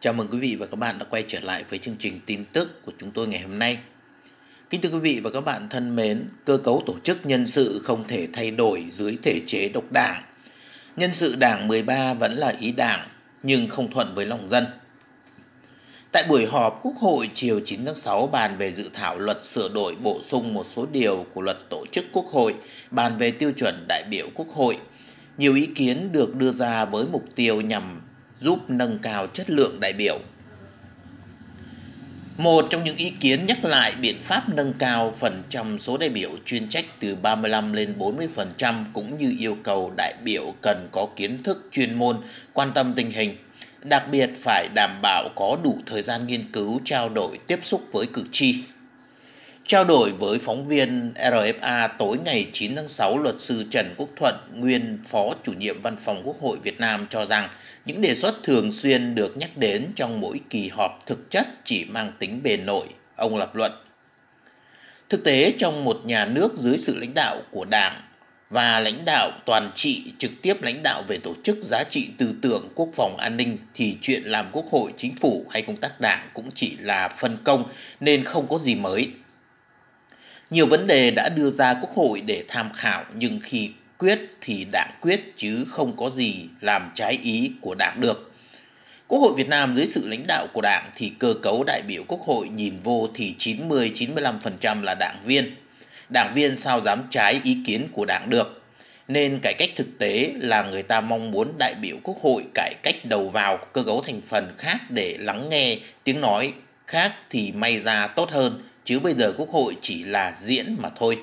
Chào mừng quý vị và các bạn đã quay trở lại với chương trình tin tức của chúng tôi ngày hôm nay. Kính thưa quý vị và các bạn thân mến, cơ cấu tổ chức nhân sự không thể thay đổi dưới thể chế độc đảng. Nhân sự đảng 13 vẫn là ý đảng nhưng không thuận với lòng dân. Tại buổi họp Quốc hội chiều 9 tháng 6 bàn về dự thảo luật sửa đổi bổ sung một số điều của luật tổ chức Quốc hội, bàn về tiêu chuẩn đại biểu Quốc hội. Nhiều ý kiến được đưa ra với mục tiêu nhằm giúp nâng cao chất lượng đại biểu. Một trong những ý kiến nhắc lại biện pháp nâng cao phần trăm số đại biểu chuyên trách từ 35 lên 40% cũng như yêu cầu đại biểu cần có kiến thức chuyên môn, quan tâm tình hình, đặc biệt phải đảm bảo có đủ thời gian nghiên cứu, trao đổi, tiếp xúc với cử tri. Trao đổi với phóng viên RFA tối ngày 9 tháng 6, luật sư Trần Quốc Thuận, nguyên Phó chủ nhiệm Văn phòng Quốc hội Việt Nam cho rằng những đề xuất thường xuyên được nhắc đến trong mỗi kỳ họp thực chất chỉ mang tính bề nổi, ông lập luận. Thực tế, trong một nhà nước dưới sự lãnh đạo của Đảng và lãnh đạo toàn trị trực tiếp lãnh đạo về tổ chức giá trị tư tưởng quốc phòng an ninh thì chuyện làm quốc hội chính phủ hay công tác đảng cũng chỉ là phân công nên không có gì mới nhiều vấn đề đã đưa ra Quốc hội để tham khảo nhưng khi quyết thì đảng quyết chứ không có gì làm trái ý của đảng được. Quốc hội Việt Nam dưới sự lãnh đạo của đảng thì cơ cấu đại biểu Quốc hội nhìn vô thì 90-95% là đảng viên. Đảng viên sao dám trái ý kiến của đảng được. Nên cải cách thực tế là người ta mong muốn đại biểu Quốc hội cải cách đầu vào cơ cấu thành phần khác để lắng nghe tiếng nói khác thì may ra tốt hơn chứ bây giờ Quốc hội chỉ là diễn mà thôi.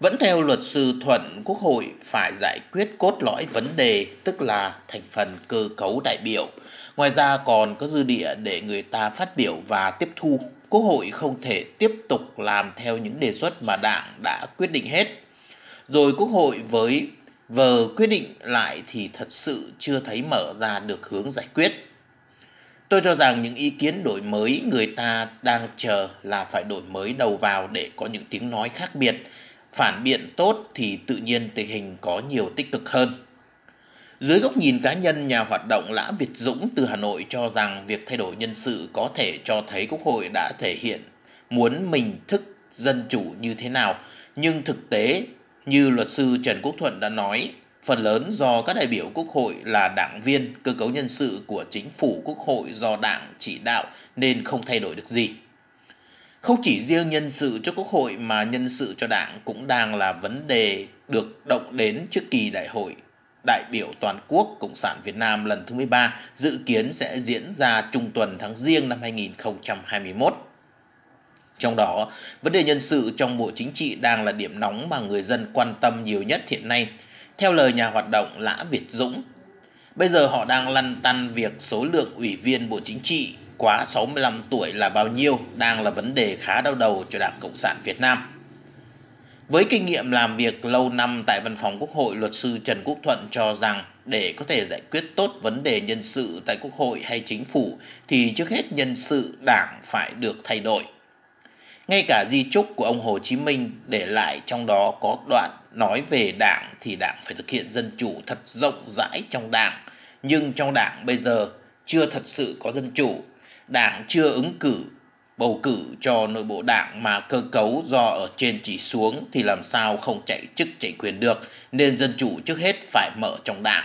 Vẫn theo luật sư Thuận, Quốc hội phải giải quyết cốt lõi vấn đề, tức là thành phần cơ cấu đại biểu. Ngoài ra còn có dư địa để người ta phát biểu và tiếp thu. Quốc hội không thể tiếp tục làm theo những đề xuất mà đảng đã quyết định hết. Rồi Quốc hội với vờ quyết định lại thì thật sự chưa thấy mở ra được hướng giải quyết. Tôi cho rằng những ý kiến đổi mới người ta đang chờ là phải đổi mới đầu vào để có những tiếng nói khác biệt. Phản biện tốt thì tự nhiên tình hình có nhiều tích cực hơn. Dưới góc nhìn cá nhân, nhà hoạt động Lã Việt Dũng từ Hà Nội cho rằng việc thay đổi nhân sự có thể cho thấy Quốc hội đã thể hiện muốn mình thức dân chủ như thế nào. Nhưng thực tế, như luật sư Trần Quốc Thuận đã nói, phần lớn do các đại biểu Quốc hội là đảng viên, cơ cấu nhân sự của chính phủ Quốc hội do đảng chỉ đạo nên không thay đổi được gì. Không chỉ riêng nhân sự cho Quốc hội mà nhân sự cho đảng cũng đang là vấn đề được động đến trước kỳ đại hội đại biểu toàn quốc Cộng sản Việt Nam lần thứ 13 dự kiến sẽ diễn ra trung tuần tháng riêng năm 2021. Trong đó, vấn đề nhân sự trong Bộ Chính trị đang là điểm nóng mà người dân quan tâm nhiều nhất hiện nay – theo lời nhà hoạt động Lã Việt Dũng. Bây giờ họ đang lăn tăn việc số lượng ủy viên Bộ Chính trị quá 65 tuổi là bao nhiêu đang là vấn đề khá đau đầu cho Đảng Cộng sản Việt Nam. Với kinh nghiệm làm việc lâu năm tại văn phòng Quốc hội, luật sư Trần Quốc Thuận cho rằng để có thể giải quyết tốt vấn đề nhân sự tại Quốc hội hay chính phủ thì trước hết nhân sự đảng phải được thay đổi. Ngay cả di trúc của ông Hồ Chí Minh để lại trong đó có đoạn nói về đảng thì đảng phải thực hiện dân chủ thật rộng rãi trong đảng. Nhưng trong đảng bây giờ chưa thật sự có dân chủ. Đảng chưa ứng cử bầu cử cho nội bộ đảng mà cơ cấu do ở trên chỉ xuống thì làm sao không chạy chức chạy quyền được nên dân chủ trước hết phải mở trong đảng.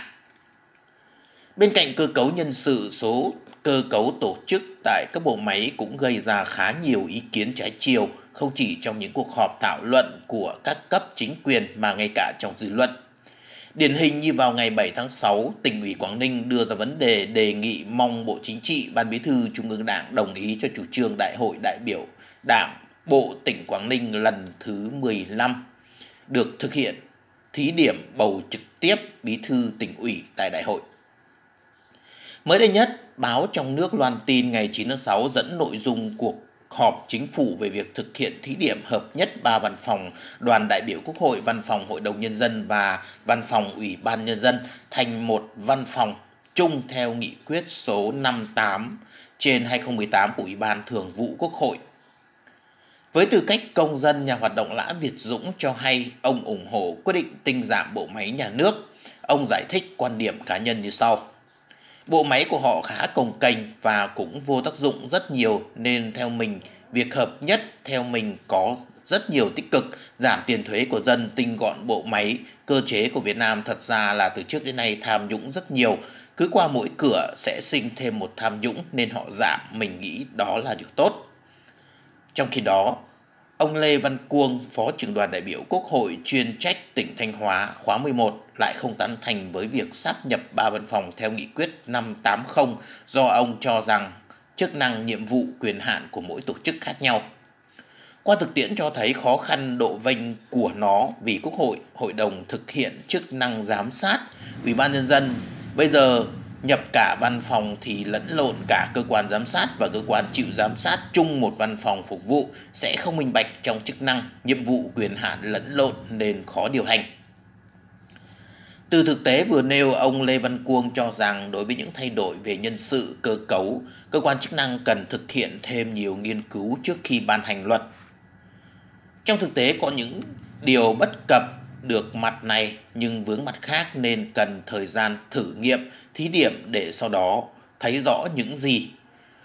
Bên cạnh cơ cấu nhân sự số cơ cấu tổ chức tại các bộ máy cũng gây ra khá nhiều ý kiến trái chiều không chỉ trong những cuộc họp thảo luận của các cấp chính quyền mà ngay cả trong dư luận. Điển hình như vào ngày 7 tháng 6, tỉnh ủy Quảng Ninh đưa ra vấn đề đề nghị mong Bộ Chính trị, Ban Bí thư, Trung ương Đảng đồng ý cho chủ trương Đại hội đại biểu Đảng Bộ tỉnh Quảng Ninh lần thứ 15 được thực hiện thí điểm bầu trực tiếp bí thư tỉnh ủy tại đại hội. Mới đây nhất, báo trong nước loan tin ngày 9 tháng 6 dẫn nội dung cuộc họp chính phủ về việc thực hiện thí điểm hợp nhất ba văn phòng đoàn đại biểu Quốc hội, văn phòng Hội đồng Nhân dân và văn phòng Ủy ban Nhân dân thành một văn phòng chung theo nghị quyết số 58 trên 2018 của Ủy ban Thường vụ Quốc hội. Với tư cách công dân, nhà hoạt động Lã Việt Dũng cho hay ông ủng hộ quyết định tinh giảm bộ máy nhà nước. Ông giải thích quan điểm cá nhân như sau. Bộ máy của họ khá cồng cành và cũng vô tác dụng rất nhiều nên theo mình, việc hợp nhất theo mình có rất nhiều tích cực, giảm tiền thuế của dân, tinh gọn bộ máy, cơ chế của Việt Nam thật ra là từ trước đến nay tham nhũng rất nhiều, cứ qua mỗi cửa sẽ sinh thêm một tham nhũng nên họ giảm, mình nghĩ đó là điều tốt. Trong khi đó, ông Lê Văn Cuông, Phó trưởng đoàn đại biểu Quốc hội chuyên trách tỉnh Thanh Hóa khóa 11 lại không tán thành với việc sáp nhập ba văn phòng theo nghị quyết 580 do ông cho rằng chức năng, nhiệm vụ, quyền hạn của mỗi tổ chức khác nhau. Qua thực tiễn cho thấy khó khăn độ vênh của nó vì Quốc hội, Hội đồng thực hiện chức năng giám sát, Ủy ban Nhân dân. Bây giờ nhập cả văn phòng thì lẫn lộn cả cơ quan giám sát và cơ quan chịu giám sát chung một văn phòng phục vụ sẽ không minh bạch trong chức năng, nhiệm vụ quyền hạn lẫn lộn nên khó điều hành. Từ thực tế vừa nêu, ông Lê Văn Cuông cho rằng đối với những thay đổi về nhân sự, cơ cấu, cơ quan chức năng cần thực hiện thêm nhiều nghiên cứu trước khi ban hành luật. Trong thực tế có những điều bất cập được mặt này nhưng vướng mặt khác nên cần thời gian thử nghiệm, thí điểm để sau đó thấy rõ những gì.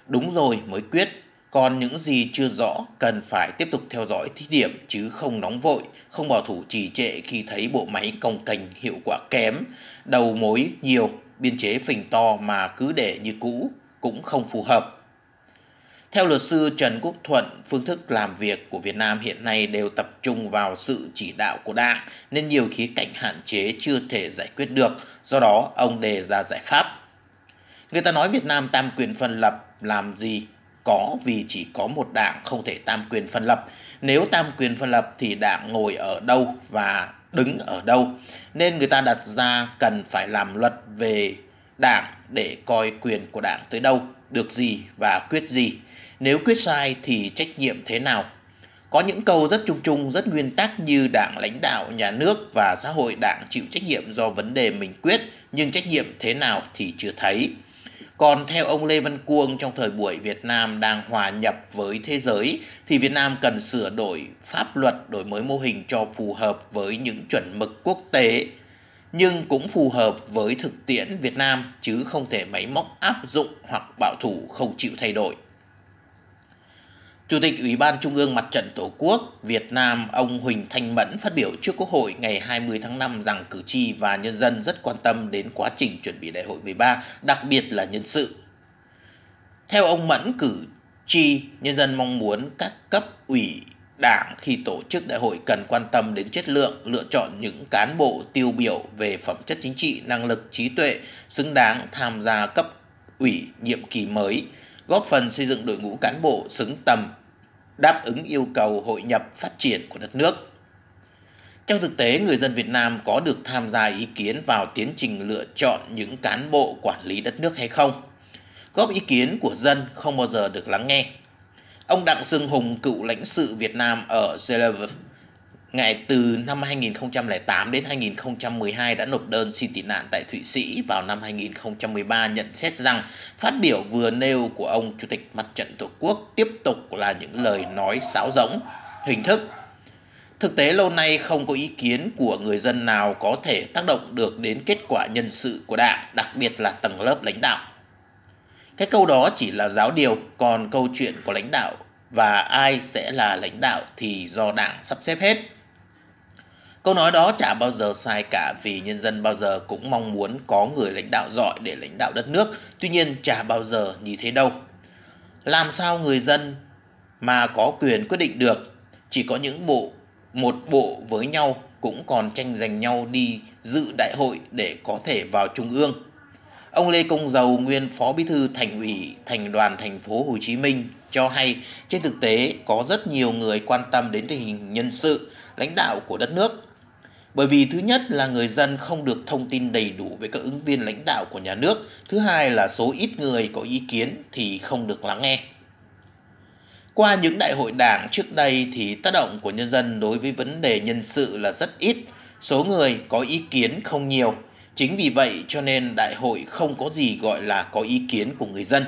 Đúng rồi mới quyết, còn những gì chưa rõ cần phải tiếp tục theo dõi thí điểm chứ không nóng vội, không bảo thủ trì trệ khi thấy bộ máy công cành hiệu quả kém, đầu mối nhiều, biên chế phình to mà cứ để như cũ cũng không phù hợp. Theo luật sư Trần Quốc Thuận, phương thức làm việc của Việt Nam hiện nay đều tập trung vào sự chỉ đạo của Đảng nên nhiều khía cạnh hạn chế chưa thể giải quyết được, do đó ông đề ra giải pháp. Người ta nói Việt Nam tam quyền phân lập làm gì có vì chỉ có một đảng không thể tam quyền phân lập. Nếu tam quyền phân lập thì đảng ngồi ở đâu và đứng ở đâu. Nên người ta đặt ra cần phải làm luật về đảng để coi quyền của đảng tới đâu, được gì và quyết gì nếu quyết sai thì trách nhiệm thế nào? Có những câu rất chung chung, rất nguyên tắc như đảng lãnh đạo, nhà nước và xã hội đảng chịu trách nhiệm do vấn đề mình quyết, nhưng trách nhiệm thế nào thì chưa thấy. Còn theo ông Lê Văn Cuông, trong thời buổi Việt Nam đang hòa nhập với thế giới, thì Việt Nam cần sửa đổi pháp luật, đổi mới mô hình cho phù hợp với những chuẩn mực quốc tế, nhưng cũng phù hợp với thực tiễn Việt Nam, chứ không thể máy móc áp dụng hoặc bảo thủ không chịu thay đổi. Chủ tịch Ủy ban Trung ương Mặt trận Tổ quốc Việt Nam ông Huỳnh Thanh Mẫn phát biểu trước Quốc hội ngày 20 tháng 5 rằng cử tri và nhân dân rất quan tâm đến quá trình chuẩn bị đại hội 13, đặc biệt là nhân sự. Theo ông Mẫn, cử tri nhân dân mong muốn các cấp ủy đảng khi tổ chức đại hội cần quan tâm đến chất lượng, lựa chọn những cán bộ tiêu biểu về phẩm chất chính trị, năng lực, trí tuệ, xứng đáng tham gia cấp ủy nhiệm kỳ mới – góp phần xây dựng đội ngũ cán bộ xứng tầm, đáp ứng yêu cầu hội nhập phát triển của đất nước. Trong thực tế, người dân Việt Nam có được tham gia ý kiến vào tiến trình lựa chọn những cán bộ quản lý đất nước hay không? Góp ý kiến của dân không bao giờ được lắng nghe. Ông Đặng Sương Hùng, cựu lãnh sự Việt Nam ở Geneva, Ngài từ năm 2008 đến 2012 đã nộp đơn xin tị nạn tại Thụy Sĩ vào năm 2013 nhận xét rằng phát biểu vừa nêu của ông Chủ tịch Mặt trận Tổ quốc tiếp tục là những lời nói sáo rỗng, hình thức. Thực tế lâu nay không có ý kiến của người dân nào có thể tác động được đến kết quả nhân sự của đảng, đặc biệt là tầng lớp lãnh đạo. Cái câu đó chỉ là giáo điều, còn câu chuyện của lãnh đạo và ai sẽ là lãnh đạo thì do đảng sắp xếp hết Câu nói đó chả bao giờ sai cả vì nhân dân bao giờ cũng mong muốn có người lãnh đạo giỏi để lãnh đạo đất nước, tuy nhiên chả bao giờ như thế đâu. Làm sao người dân mà có quyền quyết định được, chỉ có những bộ một bộ với nhau cũng còn tranh giành nhau đi dự đại hội để có thể vào trung ương. Ông Lê Công Dầu, nguyên phó bí thư thành ủy thành đoàn thành phố Hồ Chí Minh cho hay trên thực tế có rất nhiều người quan tâm đến tình hình nhân sự, lãnh đạo của đất nước bởi vì thứ nhất là người dân không được thông tin đầy đủ về các ứng viên lãnh đạo của nhà nước, thứ hai là số ít người có ý kiến thì không được lắng nghe. Qua những đại hội đảng trước đây thì tác động của nhân dân đối với vấn đề nhân sự là rất ít, số người có ý kiến không nhiều. Chính vì vậy cho nên đại hội không có gì gọi là có ý kiến của người dân.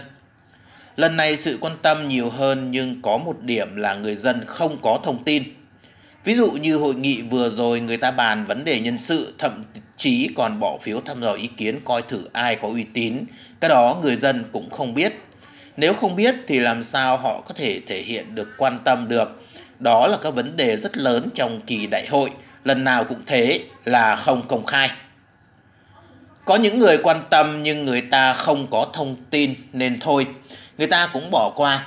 Lần này sự quan tâm nhiều hơn nhưng có một điểm là người dân không có thông tin – Ví dụ như hội nghị vừa rồi người ta bàn vấn đề nhân sự, thậm chí còn bỏ phiếu thăm dò ý kiến coi thử ai có uy tín. Cái đó người dân cũng không biết. Nếu không biết thì làm sao họ có thể thể hiện được quan tâm được. Đó là các vấn đề rất lớn trong kỳ đại hội, lần nào cũng thế là không công khai. Có những người quan tâm nhưng người ta không có thông tin nên thôi, người ta cũng bỏ qua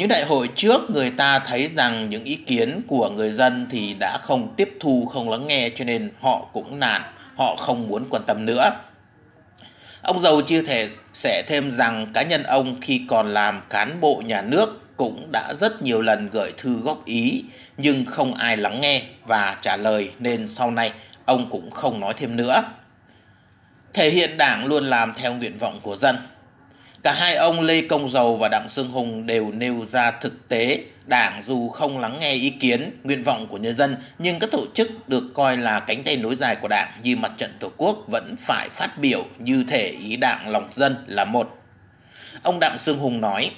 những đại hội trước người ta thấy rằng những ý kiến của người dân thì đã không tiếp thu không lắng nghe cho nên họ cũng nản họ không muốn quan tâm nữa ông giàu chia thể sẻ thêm rằng cá nhân ông khi còn làm cán bộ nhà nước cũng đã rất nhiều lần gửi thư góp ý nhưng không ai lắng nghe và trả lời nên sau này ông cũng không nói thêm nữa thể hiện đảng luôn làm theo nguyện vọng của dân Cả hai ông Lê Công Dầu và Đặng Sương Hùng đều nêu ra thực tế Đảng dù không lắng nghe ý kiến, nguyện vọng của nhân dân nhưng các tổ chức được coi là cánh tay nối dài của Đảng như mặt trận Tổ quốc vẫn phải phát biểu như thể ý Đảng lòng dân là một. Ông Đặng Sương Hùng nói,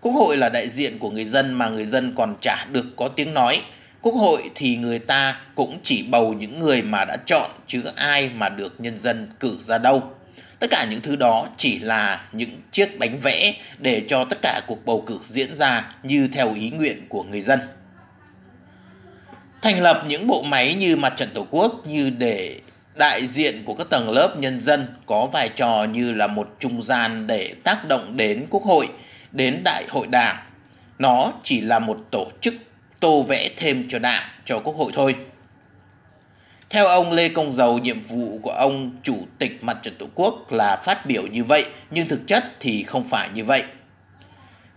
Quốc hội là đại diện của người dân mà người dân còn chả được có tiếng nói. Quốc hội thì người ta cũng chỉ bầu những người mà đã chọn chứ ai mà được nhân dân cử ra đâu. Tất cả những thứ đó chỉ là những chiếc bánh vẽ để cho tất cả cuộc bầu cử diễn ra như theo ý nguyện của người dân. Thành lập những bộ máy như mặt trận Tổ quốc như để đại diện của các tầng lớp nhân dân có vai trò như là một trung gian để tác động đến quốc hội, đến đại hội đảng. Nó chỉ là một tổ chức tô vẽ thêm cho đảng, cho quốc hội thôi. Theo ông Lê Công Dầu, nhiệm vụ của ông Chủ tịch Mặt trận Tổ quốc là phát biểu như vậy, nhưng thực chất thì không phải như vậy.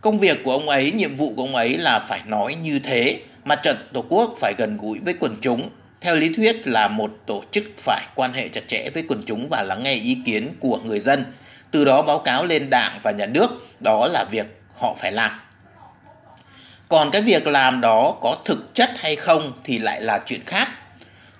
Công việc của ông ấy, nhiệm vụ của ông ấy là phải nói như thế, Mặt trận Tổ quốc phải gần gũi với quần chúng, theo lý thuyết là một tổ chức phải quan hệ chặt chẽ với quần chúng và lắng nghe ý kiến của người dân, từ đó báo cáo lên đảng và nhà nước, đó là việc họ phải làm. Còn cái việc làm đó có thực chất hay không thì lại là chuyện khác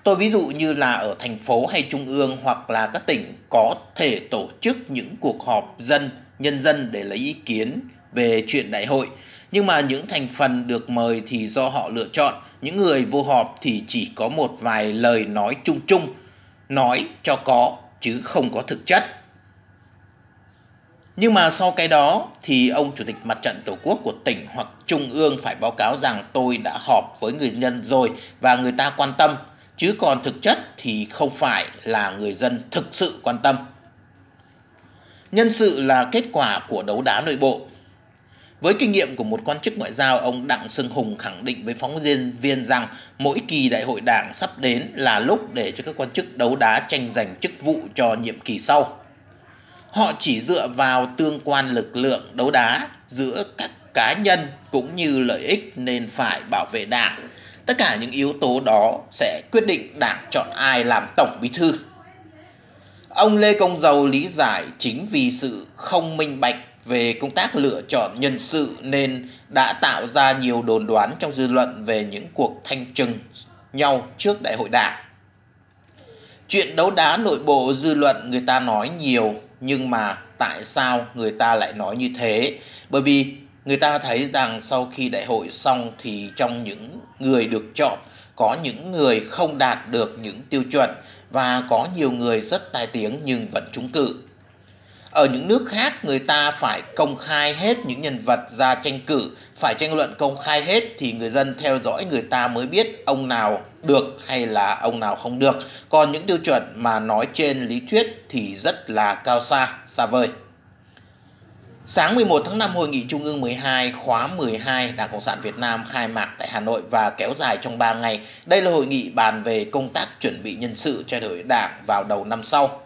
Tôi ví dụ như là ở thành phố hay trung ương hoặc là các tỉnh có thể tổ chức những cuộc họp dân, nhân dân để lấy ý kiến về chuyện đại hội. Nhưng mà những thành phần được mời thì do họ lựa chọn, những người vô họp thì chỉ có một vài lời nói chung chung, nói cho có chứ không có thực chất. Nhưng mà sau cái đó thì ông chủ tịch mặt trận tổ quốc của tỉnh hoặc trung ương phải báo cáo rằng tôi đã họp với người dân rồi và người ta quan tâm chứ còn thực chất thì không phải là người dân thực sự quan tâm. Nhân sự là kết quả của đấu đá nội bộ. Với kinh nghiệm của một quan chức ngoại giao, ông Đặng sơn Hùng khẳng định với phóng viên viên rằng mỗi kỳ đại hội đảng sắp đến là lúc để cho các quan chức đấu đá tranh giành chức vụ cho nhiệm kỳ sau. Họ chỉ dựa vào tương quan lực lượng đấu đá giữa các cá nhân cũng như lợi ích nên phải bảo vệ đảng Tất cả những yếu tố đó sẽ quyết định đảng chọn ai làm tổng bí thư. Ông Lê Công Dầu lý giải chính vì sự không minh bạch về công tác lựa chọn nhân sự nên đã tạo ra nhiều đồn đoán trong dư luận về những cuộc thanh trừng nhau trước đại hội đảng. Chuyện đấu đá nội bộ dư luận người ta nói nhiều nhưng mà tại sao người ta lại nói như thế? Bởi vì người ta thấy rằng sau khi đại hội xong thì trong những người được chọn có những người không đạt được những tiêu chuẩn và có nhiều người rất tài tiếng nhưng vẫn trúng cử. Ở những nước khác người ta phải công khai hết những nhân vật ra tranh cử, phải tranh luận công khai hết thì người dân theo dõi người ta mới biết ông nào được hay là ông nào không được. Còn những tiêu chuẩn mà nói trên lý thuyết thì rất là cao xa, xa vời. Sáng 11 tháng 5, Hội nghị Trung ương 12 khóa 12 Đảng Cộng sản Việt Nam khai mạc tại Hà Nội và kéo dài trong 3 ngày. Đây là hội nghị bàn về công tác chuẩn bị nhân sự cho đổi đảng vào đầu năm sau.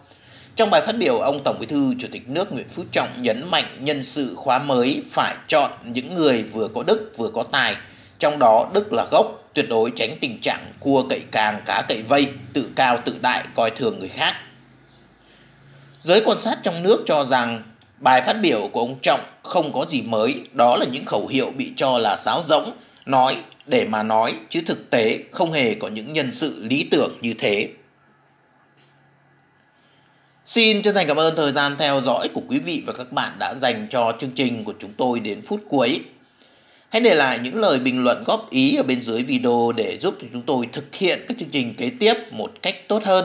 Trong bài phát biểu, ông Tổng Bí thư Chủ tịch nước Nguyễn Phú Trọng nhấn mạnh nhân sự khóa mới phải chọn những người vừa có đức vừa có tài. Trong đó đức là gốc, tuyệt đối tránh tình trạng cua cậy càng cá cậy vây, tự cao tự đại coi thường người khác. Giới quan sát trong nước cho rằng Bài phát biểu của ông Trọng không có gì mới, đó là những khẩu hiệu bị cho là sáo rỗng, nói để mà nói chứ thực tế không hề có những nhân sự lý tưởng như thế. Xin chân thành cảm ơn thời gian theo dõi của quý vị và các bạn đã dành cho chương trình của chúng tôi đến phút cuối. Hãy để lại những lời bình luận góp ý ở bên dưới video để giúp cho chúng tôi thực hiện các chương trình kế tiếp một cách tốt hơn.